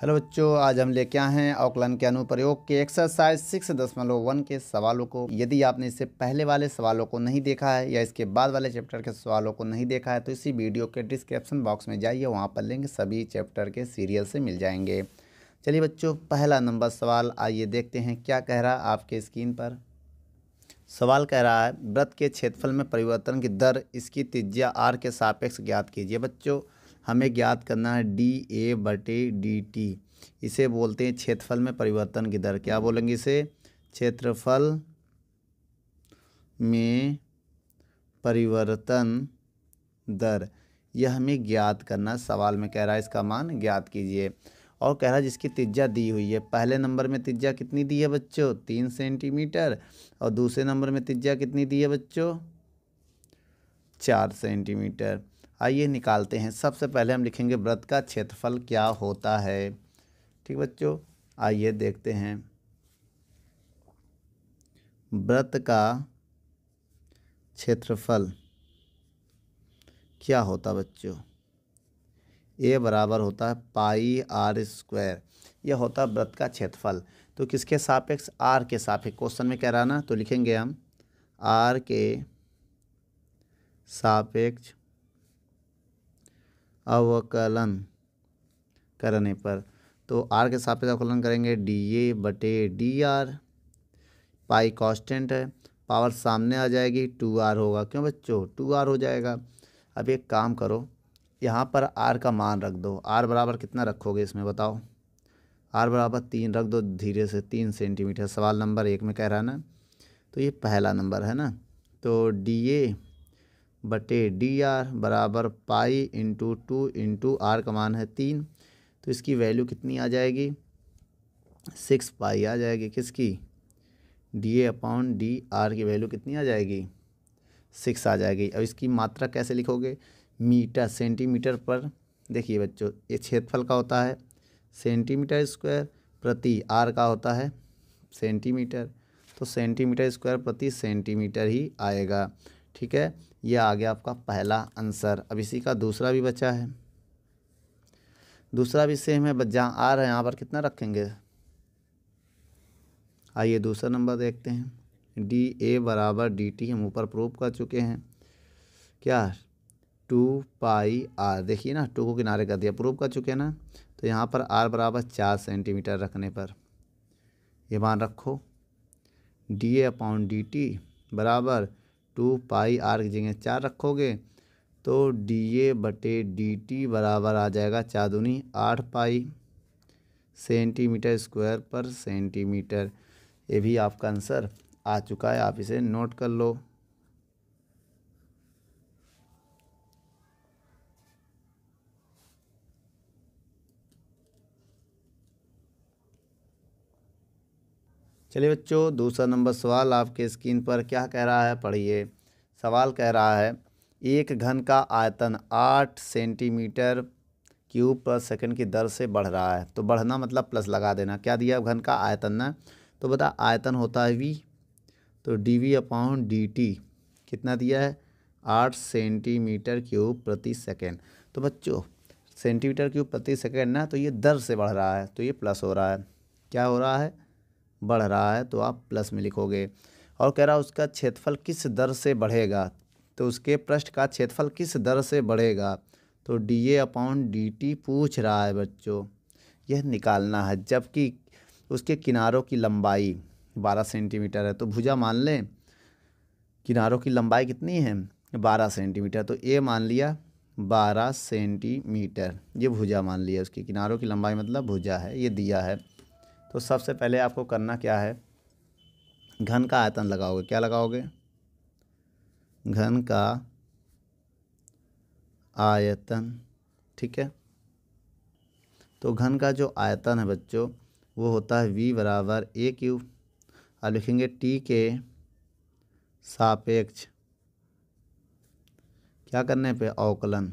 hello बच्चों आज हम लेके आए हैं ऑकलन के अनुप्रयोग के एक्सरसाइज सिक्स दशमलव वन के सवालों को यदि आपने इससे पहले वाले सवालों को नहीं देखा है या इसके बाद वाले चैप्टर के सवालों को नहीं देखा है तो इसी वीडियो के डिस्क्रिप्शन बॉक्स में जाइए वहाँ पर लिंक सभी चैप्टर के सीरियल से मिल जाएंगे चलिए बच्चों पहला नंबर सवाल आइए देखते हैं क्या कह रहा है आपके स्क्रीन पर सवाल कह रहा है व्रत के क्षेत्रफल में परिवर्तन की दर इसकी त्रिज्या आर के सापेक्ष ज्ञात कीजिए बच्चों हमें ज्ञात करना है डी ए बटे डी टी इसे बोलते हैं क्षेत्रफल में परिवर्तन की दर क्या बोलेंगे इसे क्षेत्रफल में परिवर्तन दर यह हमें ज्ञात करना सवाल में कह रहा है इसका मान ज्ञात कीजिए और कह रहा है जिसकी त्रिज्या दी हुई है पहले नंबर में त्रिज्या कितनी दी है बच्चों तीन सेंटीमीटर और दूसरे नंबर में त्रिज्या कितनी दी है बच्चों चार सेंटीमीटर आइए निकालते हैं सबसे पहले हम लिखेंगे व्रत का क्षेत्रफल क्या होता है ठीक बच्चों आइए देखते हैं व्रत का क्षेत्रफल क्या होता बच्चों ए बराबर होता है पाई आर स्क्वायर यह होता है व्रत का क्षेत्रफल तो किसके सापेक्ष आर के सापेक्ष क्वेश्चन में कह रहा ना तो लिखेंगे हम आर के सापेक्ष अवकलन करने पर तो आर के सापेक्ष अवकलन करेंगे डी ए बटे डी आर पाई कांस्टेंट है पावर सामने आ जाएगी टू आर होगा क्यों बच्चों टू आर हो जाएगा अब एक काम करो यहाँ पर आर का मान रख दो आर बराबर कितना रखोगे इसमें बताओ आर बराबर तीन रख दो धीरे से तीन सेंटीमीटर सवाल नंबर एक में कह रहा है ना तो ये पहला नंबर है ना तो डी ए बटे डी आर बराबर pi into two into R का मान है तीन तो इसकी वैल्यू कितनी आ जाएगी सिक्स पाई आ जाएगी किसकी डी ए अपॉन डी आर की वैल्यू कितनी आ जाएगी सिक्स आ जाएगी अब इसकी मात्रा कैसे लिखोगे मीटर सेंटीमीटर पर देखिए बच्चों ये क्षेत्रफल का होता है सेंटीमीटर स्क्वायर प्रति आर का होता है सेंटीमीटर तो सेंटीमीटर स्क्वायर प्रति सेंटीमीटर ही आएगा ठीक है ये आ गया आपका पहला आंसर अब इसी का दूसरा भी बचा है दूसरा भी सेम है जहाँ आ रहे हैं यहाँ पर कितना रखेंगे आइए दूसरा नंबर देखते हैं डी ए बराबर डी टी हम ऊपर प्रूव कर चुके हैं क्या टू पाई आर देखिए ना टू को किनारे कर दिया प्रूव कर चुके हैं ना तो यहाँ पर आर बराबर चार सेंटीमीटर रखने पर ये मान रखो डी ए अपॉन डी टी बराबर टू पाई आर की जगह चार रखोगे तो डी ए बटे डी टी बराबर आ जाएगा चार दूनी आठ pi centimetre square per centimetre ये भी आपका आंसर आ चुका है आप इसे नोट कर लो चलिए बच्चों दूसरा नंबर सवाल आपके स्क्रीन पर क्या कह रहा है पढ़िए सवाल कह रहा है एक घन का आयतन आठ सेंटीमीटर क्यूब पर सेकंड की दर से बढ़ रहा है तो बढ़ना मतलब प्लस लगा देना क्या दिया घन का आयतन ना तो बता आयतन होता है वी तो D we upon D T कितना दिया है आठ सेंटीमीटर क्यूब प्रति सेकेंड तो बच्चों सेंटीमीटर क्यूब प्रति सेकेंड ना तो ये दर से बढ़ रहा है तो ये प्लस हो रहा है क्या हो रहा है बढ़ रहा है तो आप प्लस में लिखोगे और कह रहा उसका क्षेत्रफल किस दर से बढ़ेगा तो उसके पृष्ठ का क्षेत्रफल किस दर से बढ़ेगा तो डी ए अपॉन डी टी पूछ रहा है बच्चों यह निकालना है जबकि उसके किनारों की लंबाई बारह सेंटीमीटर है तो भुजा मान लें किनारों की लंबाई कितनी है बारह सेंटीमीटर तो ए मान लिया बारह सेंटीमीटर ये भुजा मान लिया उसके किनारों की लंबाई मतलब भुजा है ये दिया है तो सबसे पहले आपको करना क्या है घन का आयतन लगाओगे क्या लगाओगे घन का आयतन ठीक है तो घन का जो आयतन है बच्चों वो होता है v बराबर ए क्यू और लिखेंगे टी के सापेक्ष क्या करने पे अवकलन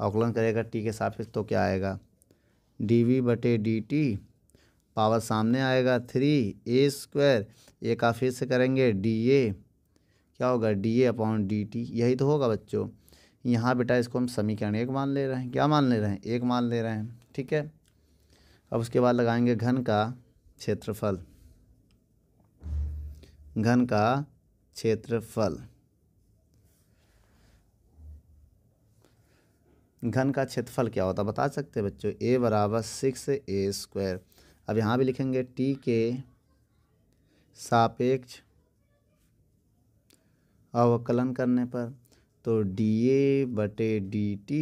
अवकलन करेगा टी के सापेक्ष तो क्या आएगा डी वी बटे डी टी पावर सामने आएगा थ्री ए स्क्वायर ये का फिर से करेंगे डी ए क्या होगा डी ए अपॉन डी टी यही तो होगा बच्चों यहाँ बेटा इसको हम समीकरण एक मान ले रहे हैं क्या मान ले रहे हैं एक मान ले रहे हैं ठीक है अब उसके बाद लगाएंगे घन का क्षेत्रफल घन का क्षेत्रफल घन का क्षेत्रफल क्या होता है बता सकते हैं बच्चों ए बराबर सिक्स ए स्क्वायर अब यहाँ भी लिखेंगे टी के सापेक्ष अवकलन करने पर तो डी ए बटे डी टी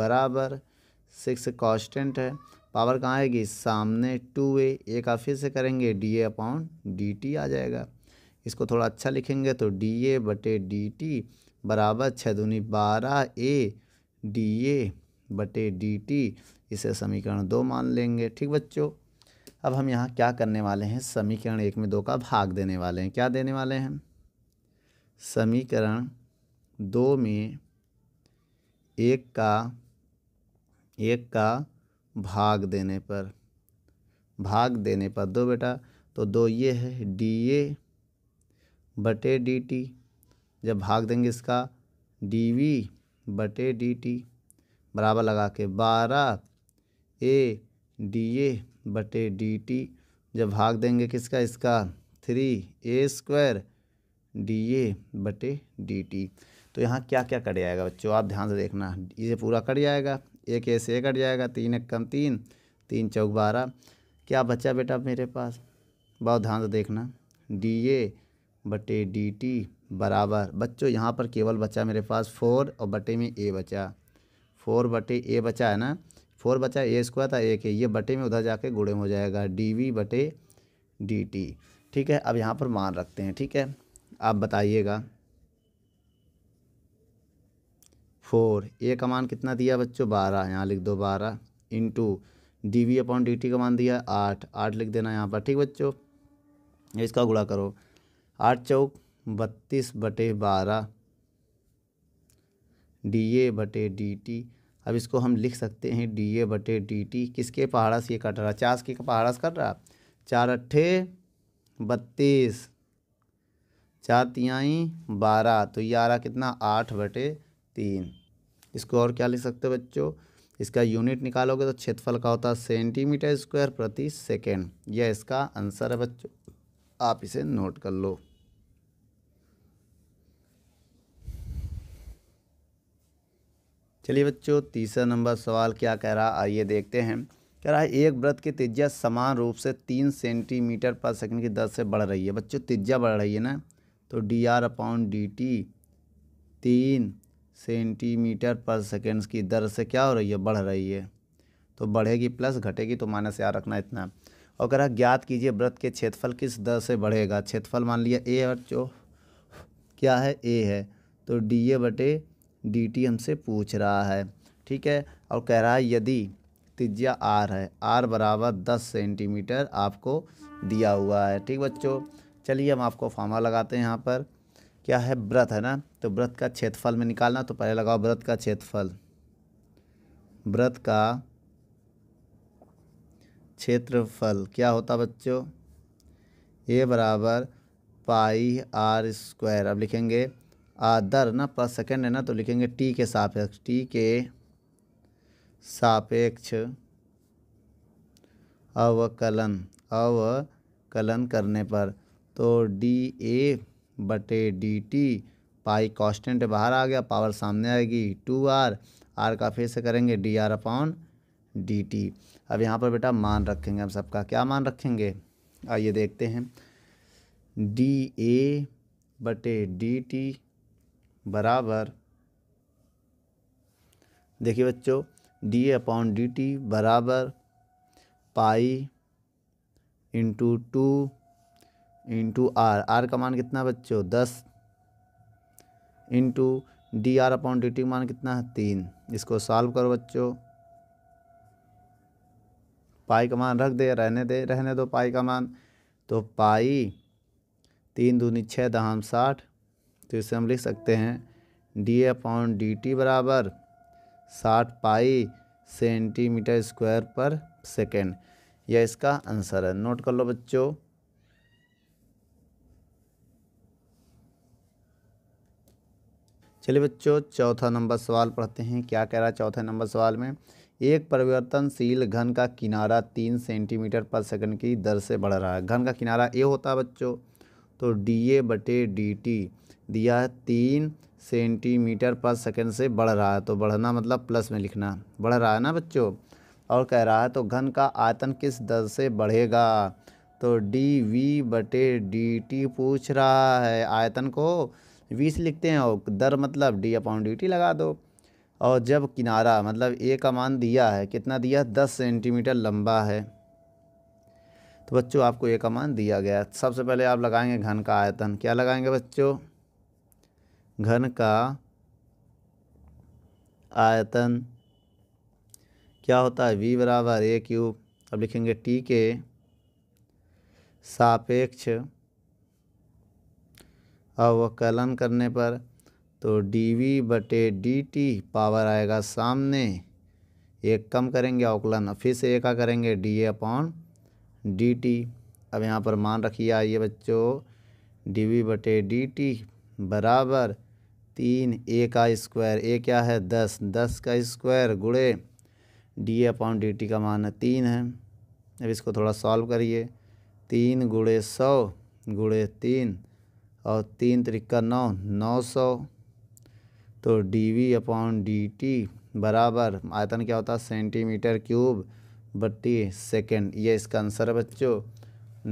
बराबर सिक्स कॉन्स्टेंट है पावर कहाँ आएगी सामने टू ए ए का फिर से करेंगे डी ए अपॉन डी टी आ जाएगा इसको थोड़ा अच्छा लिखेंगे तो डी ए बटे डी टी बराबर छः दूनी बारह ए डी ए बटे डी टी इसे समीकरण दो मान लेंगे ठीक बच्चों अब हम यहाँ क्या करने वाले हैं समीकरण एक में दो का भाग देने वाले हैं क्या देने वाले हैं समीकरण दो में एक का एक का भाग देने पर भाग देने पर दो बेटा तो दो ये है डी ए बटे डी टी जब भाग देंगे इसका डी वी बटे डी टी बराबर लगा के बारह ए डी ए बटे डी टी जब भाग देंगे किसका इसका three A square D A बटे डी टी तो यहाँ क्या क्या कट जाएगा बच्चों आप ध्यान से देखना ये पूरा कट जाएगा एक ए से कट जाएगा तीन एक कम तीन तीन चौक बारह क्या बच्चा बेटा मेरे पास बहुत ध्यान से देखना डी ए बटे डी टी बराबर बच्चों यहाँ पर केवल बच्चा मेरे पास फोर और बटे में ए बचा फोर बटे ए बचा है ना फोर बचा ए स्क्वायर था एक है ये बटे में उधर जाके गुड़े में हो जाएगा डी वी बटे डी टी ठीक है अब यहाँ पर मान रखते हैं ठीक है आप बताइएगा फोर ए का मान कितना दिया बच्चों बारह यहाँ लिख दो बारह into D we upon D T का मान दिया आठ आठ लिख देना यहाँ पर ठीक बच्चों इसका गुड़ा करो आठ चौक बत्तीस बटे बारह डी ए बटे डी टी अब इसको हम लिख सकते हैं डी ए बटे डी टी किसके पहाड़स ये कट रहा चार के पहाड़स कट रहा चार अट्ठे बत्तीस चार तियाई बारह तो ग्यारह कितना आठ बटे तीन इसको और क्या लिख सकते हो बच्चों इसका यूनिट निकालोगे तो क्षेत्रफल का होता है सेंटीमीटर स्क्वायर प्रति सेकेंड यह इसका आंसर है बच्चों आप इसे नोट कर लो चलिए बच्चों तीसरा नंबर सवाल क्या कह रहा आइए देखते हैं कह रहा है एक व्रत की त्रिज्या समान रूप से तीन सेंटीमीटर पर सेकंड की दर से बढ़ रही है बच्चों तिज्जा बढ़ रही है ना तो D are upon D T तीन सेंटीमीटर पर सेकंड की दर से क्या हो रही है बढ़ रही है तो बढ़ेगी प्लस घटेगी तो माइनस याद रखना इतना और कह रहा ज्ञात कीजिए व्रत के क्षेत्रफल किस दर से बढ़ेगा क्षेत्रफल मान लिया ए और जो क्या है ए है तो डी ए बटे डी हमसे पूछ रहा है ठीक है और कह रहा है यदि त्रिज्या आर है आर बराबर दस सेंटीमीटर आपको दिया हुआ है ठीक बच्चों चलिए हम आपको फार्मा लगाते हैं यहाँ पर क्या है व्रत है ना तो व्रत का क्षेत्रफल में निकालना तो पहले लगाओ व्रत का क्षेत्रफल व्रत का क्षेत्रफल क्या होता बच्चों ए बराबर पाई आर स्क्वायर अब लिखेंगे आदर ना प्लस सेकेंड है ना तो लिखेंगे टी के सापेक्ष टी के सापेक्ष अवकलन अवकलन करने पर तो डी ए बटे डी टी पाई कॉन्स्टेंट बाहर आ गया पावर सामने आएगी टू आर आर का फिर से करेंगे D R upon D T अब यहाँ पर बेटा मान रखेंगे हम सबका क्या मान रखेंगे आइए देखते हैं डी ए बटे डी टी बराबर देखिए बच्चों डी अपॉन डी टी बराबर pi into two into R R का मान कितना बच्चों दस into D are upon D T मान कितना है तीन इसको सॉल्व करो बच्चों पाई का मान रख दे रहने दे रहने दो पाई का मान तो पाई तीन दूनी छः दहाम साठ तो इसे हम लिख सकते हैं डी अपॉन डी टी बराबर साठ पाई सेंटीमीटर स्क्वायर पर सेकेंड यह इसका आंसर है नोट कर लो बच्चों चलिए बच्चों चौथा नंबर सवाल पढ़ते हैं क्या कह रहा है चौथे नंबर सवाल में एक परिवर्तनशील घन का किनारा तीन सेंटीमीटर पर सेकंड की दर से बढ़ रहा है घन का किनारा ए होता है बच्चों तो डी ए बटे डी टी दिया है तीन सेंटीमीटर पर सेकंड से बढ़ रहा है तो बढ़ना मतलब प्लस में लिखना बढ़ रहा है ना बच्चों और कह रहा है तो घन का आयतन किस दर से बढ़ेगा तो डी वी बटे डी टी पूछ रहा है आयतन को वी से लिखते हैं और दर मतलब डी अपॉन डी टी लगा दो और जब किनारा मतलब ए का मान दिया है कितना दिया दस सेंटीमीटर लंबा है तो बच्चों आपको ए का मान दिया गया सबसे पहले आप लगाएंगे घन का आयतन क्या लगाएंगे बच्चों घन का आयतन क्या होता है वी बराबर ए क्यूब अब लिखेंगे टी के सापेक्ष अवकलन करने पर तो डी वी बटे डी टी पावर आएगा सामने एक कम करेंगे अवकलन फिर से एक का करेंगे डी ए अपॉन डी टी अब यहाँ पर मान रखिए आइए बच्चों डी वी बटे डी टी बराबर तीन ए का स्क्वायर ए क्या है दस दस का स्क्वायर गुड़े डी अपॉन डी टी का मान तीन है अब इसको थोड़ा सॉल्व करिए तीन गुड़े सौ गुड़े तीन और तीन तरीका नौ नौ सौ तो D we upon D T बराबर आयतन क्या होता है सेंटीमीटर क्यूब बट्टी सेकेंड ये इसका आंसर है बच्चों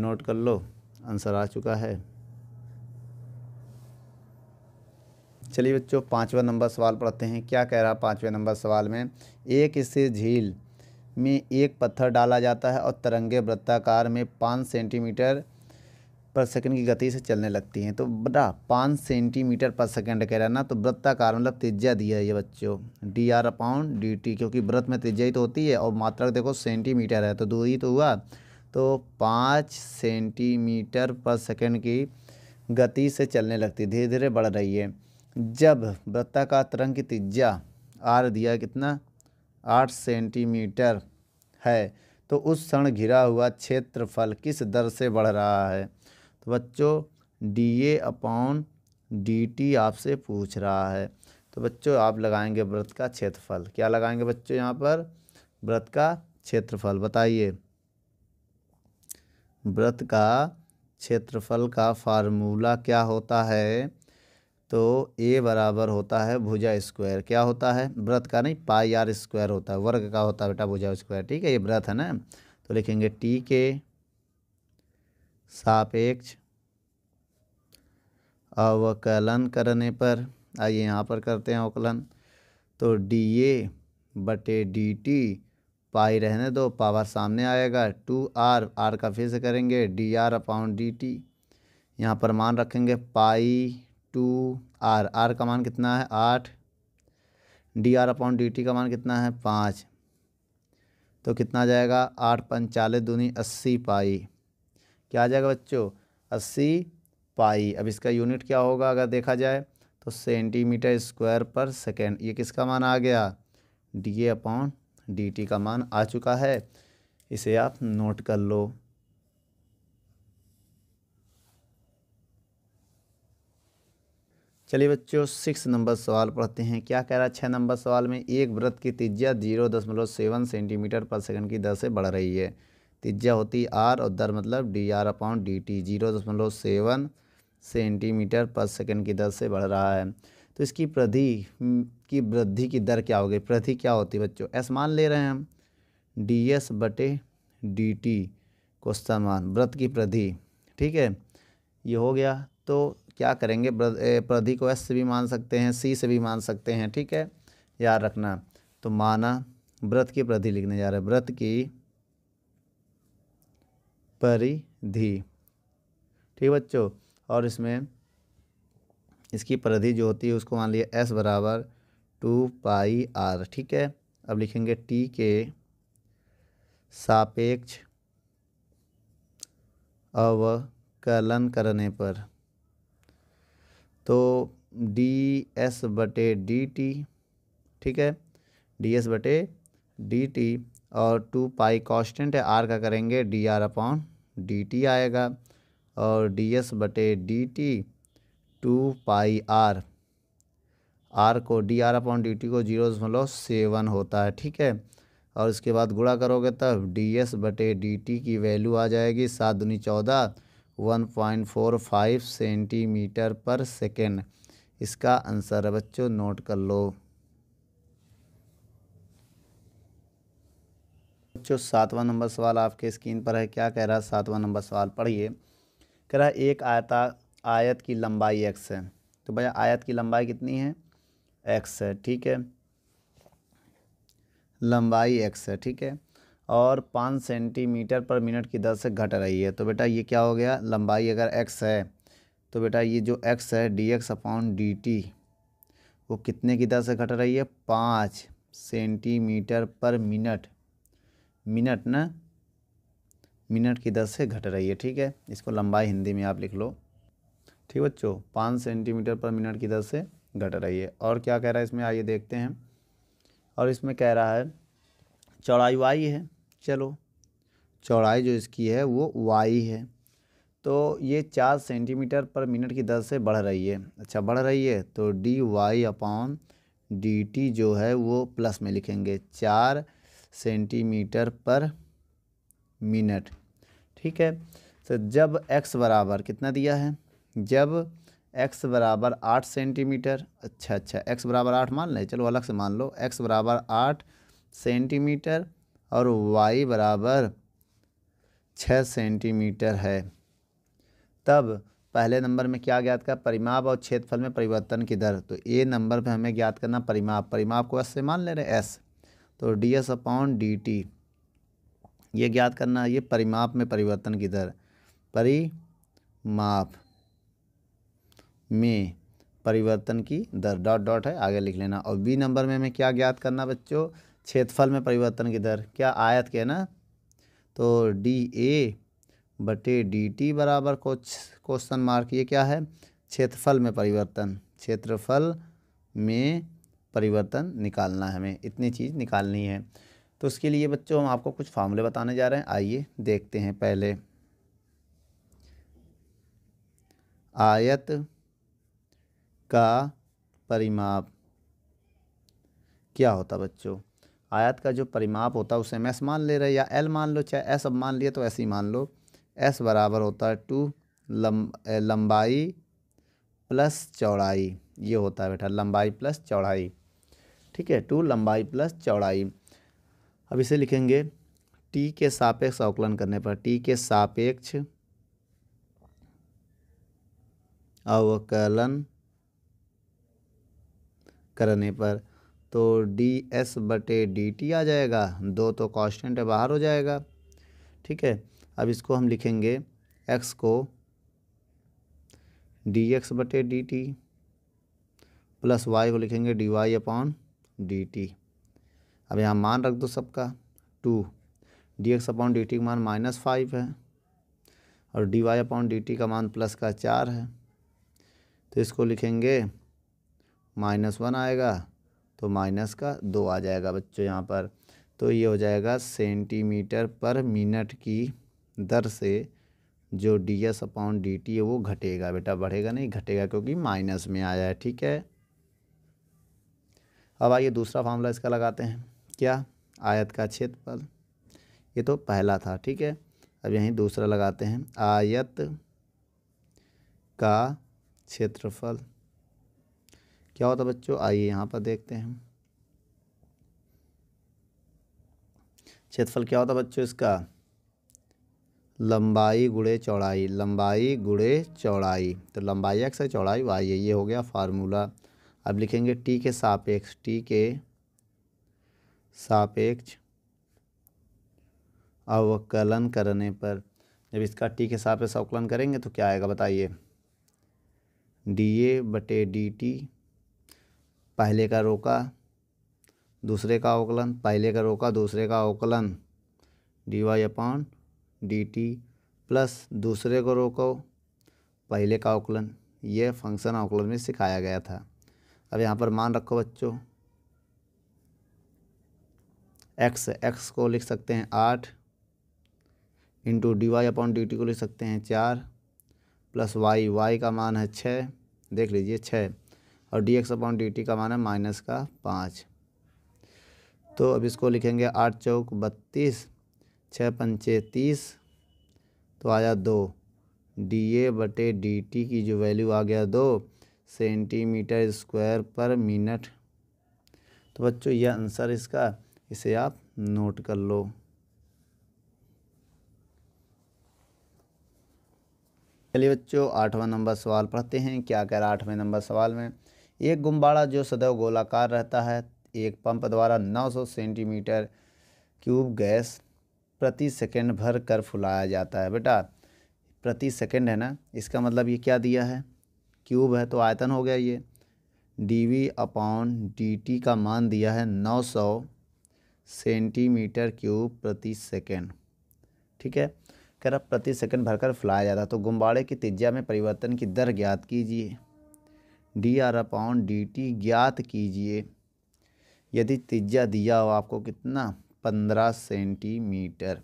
नोट कर लो आंसर आ चुका है चलिए बच्चों पाँचवा नंबर सवाल पढ़ते हैं क्या कह रहा है पाँचवें नंबर सवाल में एक इससे झील में एक पत्थर डाला जाता है और तरंगे वृत्ताकार में पाँच सेंटीमीटर पर सेकंड की गति से चलने लगती हैं तो बड़ा पाँच सेंटीमीटर पर सेकंड कह रहा ना तो वृत्ताकार मतलब त्रिज्या दिया है ये बच्चों D R upon D T क्योंकि व्रत में तेजा ही तो होती है और मात्रा देखो सेंटीमीटर है तो दूरी तो हुआ तो पाँच सेंटीमीटर पर सेकंड की गति से चलने लगती धीरे धीरे बढ़ रही है जब वृत्ताकार की त्रिज्या आर दिया कितना आठ सेंटीमीटर है तो उस क्षण घिरा हुआ क्षेत्रफल किस दर से बढ़ रहा है तो बच्चों डी ए अपॉन डी टी आपसे पूछ रहा है तो बच्चों आप लगाएंगे व्रत का क्षेत्रफल क्या लगाएंगे बच्चों यहाँ पर व्रत का क्षेत्रफल बताइए व्रत का क्षेत्रफल का फार्मूला क्या होता है तो ए बराबर होता है भुजा स्क्वायर क्या होता है व्रत का नहीं पाई आर स्क्वायर होता है वर्ग का होता है बेटा भुजा स्क्वायर ठीक है ये व्रत है ना तो लिखेंगे टी के सापेक्ष अवकलन करने पर आइए यहाँ पर करते हैं अवकलन तो डी ए बटे डी टी पाई रहने दो पावर सामने आएगा टू आर आर का फिर से करेंगे D R upon D T यहाँ पर मान रखेंगे पाई टू आर आर का मान कितना है आठ D are upon D T का मान कितना है पाँच तो कितना आ जाएगा आठ पंचालीस दूनी अस्सी पाई क्या आ जाएगा बच्चों अस्सी पाई अब इसका यूनिट क्या होगा अगर देखा जाए तो सेंटीमीटर स्क्वायर पर सेकेंड ये किसका मान आ गया डी ए अपॉन डी टी का मान आ चुका है इसे आप नोट कर लो चलिए बच्चों सिक्स नंबर सवाल पढ़ते हैं क्या कह रहा है छः नंबर सवाल में एक व्रत की तिज्या जीरो दशमलव सेवन सेंटीमीटर पर सेकंड की दर से बढ़ रही है तिज्या होती आर और दर मतलब D are upon D T zero दशमलव सेवन सेंटीमीटर पर सेकंड की दर से बढ़ रहा है तो इसकी प्रधि हम्म, की वृद्धि की दर क्या हो गई प्रधि क्या होती है बच्चों एस मान ले रहे हैं हम डी एस बटे डी टी क्वेश्चन मान व्रत की प्रधि ठीक है ये हो गया तो क्या करेंगे प्रधि को एस से भी मान सकते हैं सी से भी मान सकते हैं ठीक है याद रखना तो माना व्रत की प्रधि लिखने जा रहे हैं व्रत की परिधि ठीक बच्चों और इसमें इसकी परिधि जो होती है उसको मान लिया एस बराबर टू पाई आर ठीक है अब लिखेंगे टी के सापेक्ष अवकलन करने पर तो डी एस बटे डी टी ठीक है डी एस बटे डी टी और टू पाई कॉन्स्टेंट है आर का करेंगे D R upon D T आएगा और डी एस बटे D T two pi R R को D are upon D T को जीरो दशमलव सेवन होता है ठीक है और इसके बाद गुड़ा करोगे तब डी एस बटे डी टी की वैल्यू आ जाएगी सात दूनी चौदह 1.45 सेंटीमीटर पर सेकेंड इसका आंसर है बच्चों नोट कर लो बच्चों सातवां नंबर सवाल आपके स्क्रीन पर है क्या कह रहा है सातवां नंबर सवाल पढ़िए कह रहा है एक आयता आयत की लंबाई एक्स है तो भैया आयत की लंबाई कितनी है एक्स है ठीक है लंबाई एक्स है ठीक है और पाँच सेंटीमीटर पर मिनट की दर से घट रही है तो बेटा ये क्या हो गया लंबाई अगर एक्स है तो बेटा ये जो एक्स है D X upon D T वो कितने की दर से घट रही है पाँच सेंटीमीटर पर मिनट मिनट ना मिनट की दर से घट रही है ठीक है इसको लंबाई हिंदी में आप लिख लो ठीक बच्चों पाँच सेंटीमीटर पर मिनट की दर से घट रही है और क्या कह रहा है इसमें आइए देखते हैं और इसमें कह रहा है चौड़ाई वाई है चलो चौड़ाई जो इसकी है वो वाई है तो ये चार सेंटीमीटर पर मिनट की दर से बढ़ रही है अच्छा बढ़ रही है तो D Y upon D T जो है वो प्लस में लिखेंगे चार सेंटीमीटर पर मिनट ठीक है तो जब एक्स बराबर कितना दिया है जब एक्स बराबर आठ सेंटीमीटर अच्छा अच्छा एक्स बराबर आठ मान लें चलो अलग से मान लो एक्स बराबर आठ सेंटीमीटर और वाई बराबर छः सेंटीमीटर है तब पहले नंबर में क्या ज्ञात कर परिमाप और क्षेत्रफल में परिवर्तन की दर तो ए नंबर पे हमें ज्ञात करना परिमाप परिमाप को एस से मान ले रहे एस तो D S upon D T ये ज्ञात करना ये परिमाप में परिवर्तन की दर परिमाप में परिवर्तन की दर डॉट डॉट है आगे लिख लेना और बी नंबर में हमें क्या ज्ञात करना बच्चों क्षेत्रफल में परिवर्तन की दर क्या आयत के ना तो डी ए बटे डी टी बराबर क्वेश्चन मार्क ये क्या है क्षेत्रफल में परिवर्तन क्षेत्रफल में परिवर्तन निकालना है हमें इतनी चीज़ निकालनी है तो उसके लिए बच्चों हम आपको कुछ फार्मूले बताने जा रहे हैं आइए देखते हैं पहले आयत का परिमाप क्या होता बच्चों आयत का जो परिमाप होता है उसे एम एस मान ले रहे या एल मान लो चाहे एस अब मान लिया तो ऐसे ही मान लो एस बराबर होता है टू लम लंबाई प्लस चौड़ाई ये होता है बेटा लंबाई प्लस चौड़ाई ठीक है टू लंबाई प्लस चौड़ाई अब इसे लिखेंगे टी के सापेक्ष अवकलन करने पर टी के सापेक्ष अवकलन करने पर तो डी एस बटे डी टी आ जाएगा दो तो कॉन्स्टेंट है बाहर हो जाएगा ठीक है अब इसको हम लिखेंगे एक्स को डी एक्स बटे डी टी प्लस वाई को लिखेंगे D Y upon D T अब यहाँ मान रख दो सबका two D X upon D T का मान माइनस फाइव है और D Y upon D T का मान प्लस का चार है तो इसको लिखेंगे माइनस वन आएगा तो माइनस का दो आ जाएगा बच्चों यहाँ पर तो ये हो जाएगा सेंटीमीटर पर मिनट की दर से जो D S upon D T है वो घटेगा बेटा बढ़ेगा नहीं घटेगा क्योंकि माइनस में आया है ठीक है अब आइए दूसरा फार्मूला इसका लगाते हैं क्या आयत का क्षेत्रफल ये तो पहला था ठीक है अब यहीं दूसरा लगाते हैं आयत का क्षेत्रफल क्या होता बच्चों आइए यहाँ पर देखते हैं क्षेत्रफल क्या होता बच्चों इसका लंबाई गुड़े चौड़ाई लंबाई गुड़े चौड़ाई तो लंबाई एक्स है चौड़ाई वाई है ये हो गया फार्मूला अब लिखेंगे टी के सापेक्ष टी के सापेक्ष अवकलन करने पर जब इसका टी के सापेक्ष अवकलन करेंगे तो क्या आएगा बताइए डी ए बटे डी टी पहले का रोका दूसरे का अवकलन पहले का रोका दूसरे का अवकलन D Y upon D T plus दूसरे को रोको पहले का अवकलन यह फंक्शन अवकलन में सिखाया गया था अब यहाँ पर मान रखो बच्चों एक्स एक्स को लिख सकते हैं आठ into D Y upon D T को लिख सकते हैं चार प्लस वाई वाई का मान है छः देख लीजिए छः और D X upon D T का मान है माइनस का पाँच तो अब इसको लिखेंगे आठ चौक बत्तीस छः पंचे तीस तो आया दो डी ए बटे डी टी की जो वैल्यू आ गया दो सेंटीमीटर स्क्वायर पर मिनट तो बच्चों यह आंसर इसका इसे आप नोट कर लो चलिए बच्चों आठवां नंबर सवाल पढ़ते हैं क्या कह रहा आठवें नंबर सवाल में एक गुम्बाड़ा जो सदैव गोलाकार रहता है एक पंप द्वारा 900 सेंटीमीटर क्यूब गैस प्रति सेकंड भर कर फुलाया जाता है बेटा प्रति सेकंड है ना इसका मतलब ये क्या दिया है क्यूब है तो आयतन हो गया ये D we upon D T का मान दिया है 900 सेंटीमीटर क्यूब प्रति सेकंड ठीक है कह रहा प्रति सेकंड भरकर फुलाया जाता है तो गुम्बाड़े की तिजिया में परिवर्तन की दर ज्ञात कीजिए D are upon D T ज्ञात कीजिए यदि त्रिज्या दिया हो आपको कितना पंद्रह सेंटीमीटर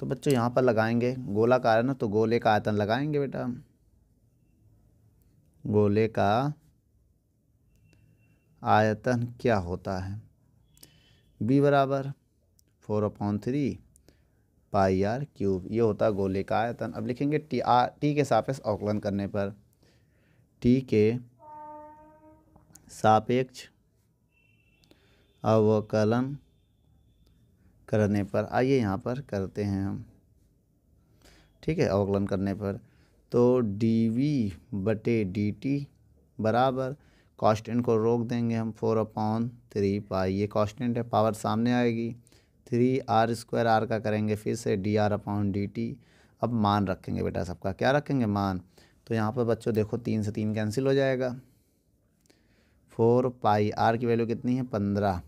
तो बच्चों यहाँ पर लगाएंगे का है ना तो गोले का आयतन लगाएंगे बेटा हम गोले का आयतन क्या होता है बी बराबर four upon three pi are cube ये होता है गोले का आयतन अब लिखेंगे टी आर टी के सापेक्ष अवकलन करने पर टी के सापेक्ष अवकलन करने पर आइए यहाँ पर करते हैं हम ठीक है अवकलन करने पर तो डी वी बटे डी टी बराबर कॉस्टेंट को रोक देंगे हम फोर अपॉन थ्री पाई ये कॉस्टेंट है पावर सामने आएगी थ्री आर स्क्वायर आर का करेंगे फिर से D are upon D T अब मान रखेंगे बेटा सबका क्या रखेंगे मान तो यहाँ पर बच्चों देखो तीन से तीन कैंसिल हो जाएगा फोर पाई आर की वैल्यू कितनी है पंद्रह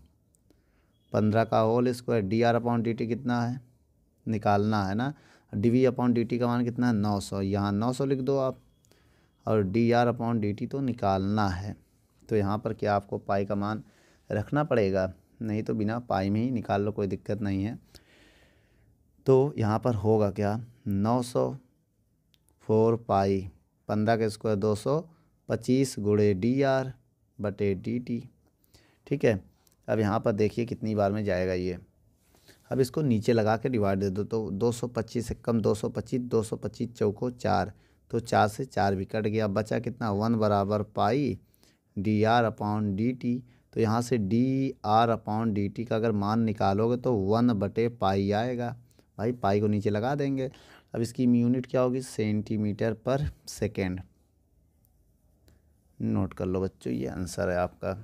पंद्रह का whole square D R upon D T कितना है निकालना है ना D we upon D T का मान कितना है नौ सौ यहाँ नौ सौ लिख दो आप और D are upon D T तो निकालना है तो यहाँ पर क्या आपको पाई का मान रखना पड़ेगा नहीं तो बिना पाई में ही निकाल लो कोई दिक्कत नहीं है तो यहाँ पर होगा क्या नौ सौ फोर पाई पंद्रह के स्क्वायर दो सौ पच्चीस गुड़े डी आर बटे डी टी ठीक है अब यहाँ पर देखिए कितनी बार में जाएगा ये अब इसको नीचे लगा के डिवाइड दे दो तो 225 से कम 225 225 चौको चार तो चार से चार भी कट गया बचा कितना वन बराबर pi D are upon D T तो यहाँ से D are upon D T का अगर मान निकालोगे तो वन बटे पाई आएगा भाई पाई को नीचे लगा देंगे अब इसकी यूनिट क्या होगी सेंटीमीटर पर सेकेंड नोट कर लो बच्चों ये आंसर है आपका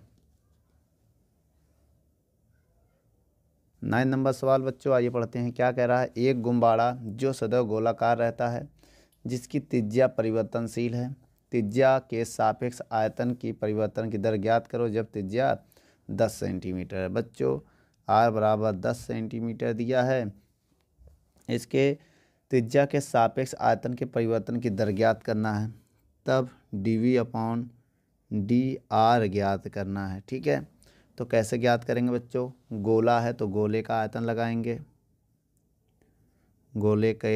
नाइन नंबर सवाल बच्चों आइए पढ़ते हैं क्या कह रहा है एक गुम्बाड़ा जो सदैव गोलाकार रहता है जिसकी तिज्या परिवर्तनशील है तिज्या के सापेक्ष आयतन की परिवर्तन की दर ज्ञात करो जब तिज्या दस सेंटीमीटर है बच्चों आर बराबर दस सेंटीमीटर दिया है इसके तिज्या के सापेक्ष आयतन के परिवर्तन की दर ज्ञात करना है तब D we upon D R ज्ञात करना है ठीक है तो कैसे ज्ञात करेंगे बच्चों गोला है तो गोले का आयतन लगाएंगे गोले के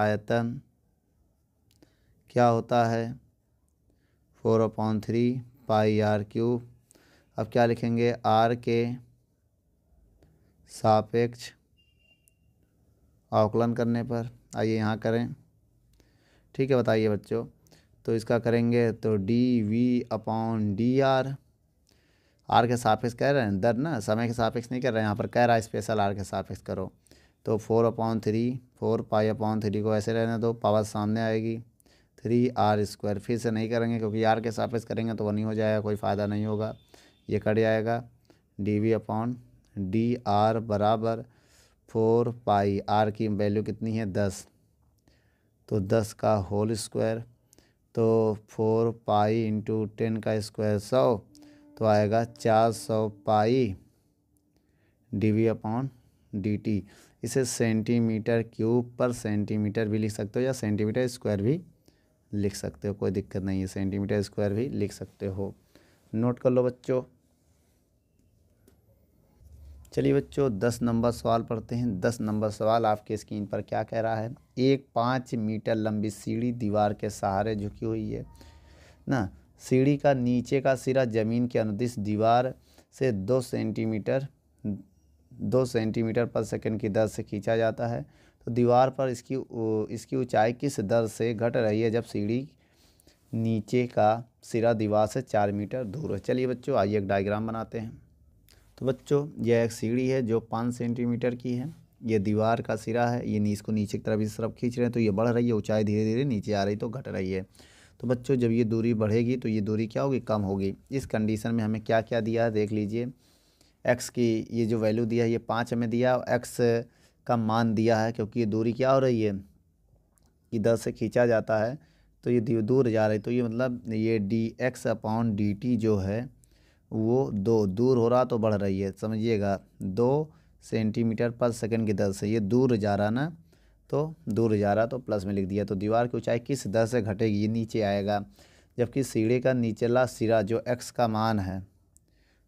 आयतन क्या होता है four upon three pi are cube अब क्या लिखेंगे आर के सापेक्ष आकलन करने पर आइए यहाँ करें ठीक है बताइए बच्चों तो इसका करेंगे तो D we upon D R R के सापेक्ष कह रहे हैं दर ना समय के सापेक्ष नहीं कर रहे हैं यहाँ पर कह रहा है स्पेशल आर के सापेक्ष करो तो four upon three four pi upon three को ऐसे रहने दो पावर सामने आएगी थ्री आर स्क्वायर फिर से नहीं करेंगे क्योंकि आर के सापेक्ष करेंगे तो वो नहीं हो जाएगा कोई फ़ायदा नहीं होगा ये कट जाएगा D we upon D R बराबर फोर पाई आर की वैल्यू कितनी है दस तो दस का होल स्क्वायर तो फोर पाई इंटू टेन का स्क्वायर सौ तो आएगा चार सौ pi D we upon D T इसे सेंटीमीटर क्यूब पर सेंटीमीटर भी लिख सकते हो या सेंटीमीटर स्क्वायर भी लिख सकते हो कोई दिक्कत नहीं है सेंटीमीटर स्क्वायर भी लिख सकते हो नोट कर लो बच्चों चलिए बच्चों दस नंबर सवाल पढ़ते हैं दस नंबर सवाल आपके स्क्रीन पर क्या कह रहा है एक पाँच मीटर लंबी सीढ़ी दीवार के सहारे झुकी हुई है ना सीढ़ी का नीचे का सिरा जमीन के अनुदिश दीवार से दो सेंटीमीटर दो सेंटीमीटर पर सेकंड की दर से खींचा जाता है तो दीवार पर इसकी इसकी ऊंचाई किस दर से घट रही है जब सीढ़ी नीचे का सिरा दीवार से चार मीटर दूर है चलिए बच्चों आइए एक डायग्राम बनाते हैं तो बच्चों यह एक सीढ़ी है जो पाँच सेंटीमीटर की है ये दीवार का सिरा है ये नीस को नीचे की तरफ इस तरफ खींच रहे हैं तो ये बढ़ रही है ऊंचाई धीरे धीरे नीचे आ रही तो घट रही है तो बच्चों जब ये दूरी बढ़ेगी तो ये दूरी क्या होगी कम होगी इस कंडीशन में हमें क्या क्या दिया है देख लीजिए एक्स की ये जो वैल्यू दिया है ये पाँच हमें दिया और एक्स का मान दिया है क्योंकि ये दूरी क्या हो रही है इधर से खींचा जाता है तो ये दूर जा रही तो ये मतलब ये D X upon D T जो है वो दो दूर हो रहा तो बढ़ रही है समझिएगा दो सेंटीमीटर पर सेकंड की दर से ये दूर जा रहा ना तो दूर जा रहा तो प्लस में लिख दिया तो दीवार की ऊंचाई किस दर से घटेगी ये नीचे आएगा जबकि सीढ़ी का निचला सिरा जो एक्स का मान है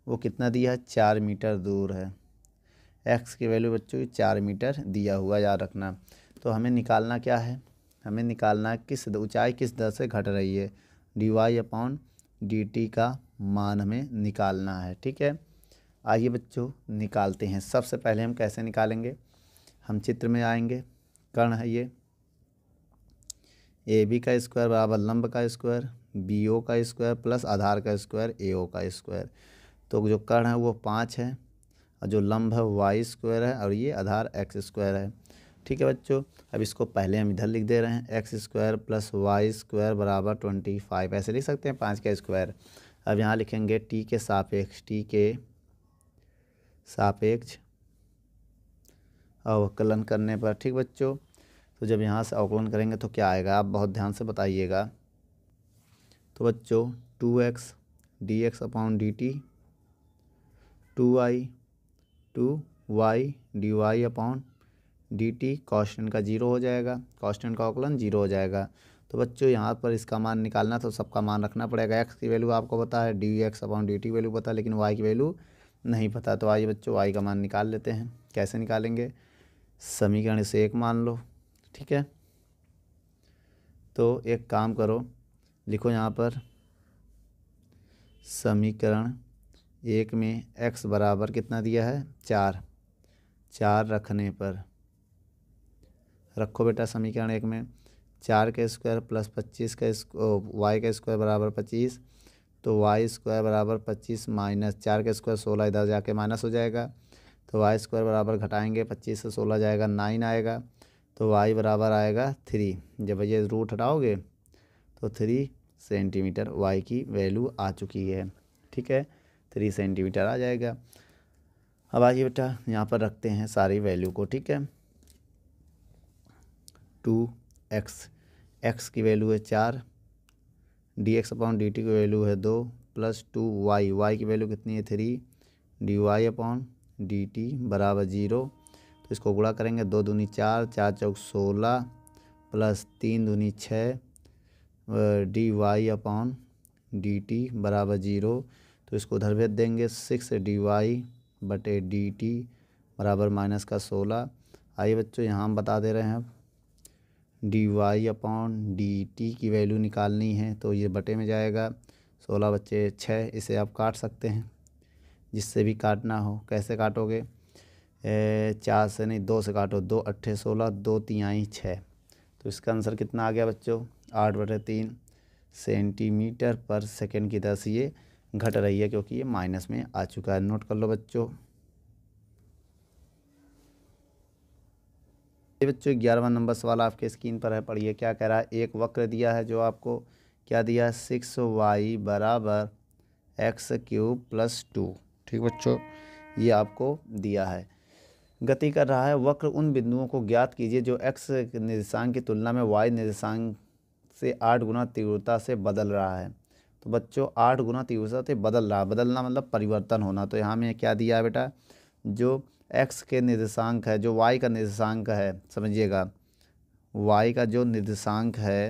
वो कितना दिया है चार मीटर दूर है एक्स की वैल्यू बच्चों चार मीटर दिया हुआ याद रखना तो हमें निकालना क्या है हमें निकालना किस ऊंचाई किस दर से घट रही है D Y upon D T का मान हमें निकालना है ठीक है आइए बच्चों निकालते हैं सबसे पहले हम कैसे निकालेंगे हम चित्र में आएंगे कर्ण है ये ए बी का स्क्वायर बराबर लंब का स्क्वायर बी ओ का स्क्वायर प्लस आधार का स्क्वायर ए ओ का स्क्वायर तो जो कर्ण है वो पाँच है और जो लंब है वाई स्क्वायर है और ये आधार एक्स स्क्वायर है ठीक है बच्चों अब इसको पहले हम इधर लिख दे रहे हैं X square plus Y square बराबर ट्वेंटी फाइव ऐसे लिख सकते हैं पाँच का स्क्वायर अब यहाँ लिखेंगे टी के सापेक्ष टी के सापेक्ष अवकलन करने पर ठीक बच्चों तो जब यहाँ से अवकलन करेंगे तो क्या आएगा आप बहुत ध्यान से बताइएगा तो बच्चों two X D X upon D T two आई two Y D Y upon D T constant का जीरो हो जाएगा कॉस्टेंट का अवकलन जीरो हो जाएगा तो बच्चों यहाँ पर इसका मान निकालना तो सबका मान रखना पड़ेगा एक्स की वैल्यू आपको पता है D X upon D T value पता है लेकिन वाई की वैल्यू नहीं पता तो आइए बच्चों वाई का मान निकाल लेते हैं कैसे निकालेंगे समीकरण से एक मान लो ठीक है तो एक काम करो लिखो यहाँ पर समीकरण एक में एक्स बराबर कितना दिया है चार चार रखने पर रखो बेटा समीकरण एक में चार का स्क्वायर प्लस पच्चीस का वाई का स्क्वायर बराबर पच्चीस तो वाई स्क्वायर बराबर पच्चीस माइनस चार का स्क्वायर सोलह इधर जाके माइनस हो जाएगा तो वाई स्क्वायर बराबर घटाएंगे पच्चीस से सोलह जाएगा नाइन आएगा तो वाई बराबर आएगा थ्री जब ये रूट हटाओगे तो थ्री सेंटीमीटर वाई की वैल्यू आ चुकी है ठीक है थ्री सेंटीमीटर आ जाएगा अब आइए बेटा यहाँ पर रखते हैं सारी वैल्यू को ठीक है टू एक्स एक्स की वैल्यू है चार D X upon D T की वैल्यू है दो प्लस टू वाई वाई की वैल्यू कितनी है three D Y upon D T बराबर जीरो तो इसको गुणा करेंगे दो दूनी चार चार चौक सोलह प्लस तीन दूनी छः D Y upon D T बराबर जीरो तो इसको उधर भेज देंगे सिक्स डी वाई बटे डी टी बराबर माइनस का सोलह आइए बच्चों यहाँ हम बता दे रहे हैं D Y upon D T की वैल्यू निकालनी है तो ये बटे में जाएगा सोलह बच्चे छः इसे आप काट सकते हैं जिससे भी काटना हो कैसे काटोगे चार से नहीं दो से काटो दो अट्ठे सोलह दो आई छः तो इसका आंसर कितना आ गया बच्चों आठ बटे तीन सेंटीमीटर पर सेकेंड की दर से ये घट रही है क्योंकि ये माइनस में आ चुका है नोट कर लो बच्चों ये बच्चों ग्यारहवा नंबर सवाल आपके स्क्रीन पर है पढ़िए क्या कह रहा है एक वक्र दिया है जो आपको क्या दिया है सिक्स वाई बराबर एक्स क्यूब प्लस टू ठीक बच्चों ये आपको दिया है गति कर रहा है वक्र उन बिंदुओं को ज्ञात कीजिए जो एक्स निर्देशांक की तुलना में वाई निर्देशांक से आठ गुना तीव्रता से बदल रहा है तो बच्चों आठ गुना तीव्रता से बदल रहा बदलना मतलब परिवर्तन होना तो यहाँ में क्या दिया है बेटा जो एक्स के निर्देशांक है जो वाई का निर्देशांक है समझिएगा वाई का जो निर्देशांक है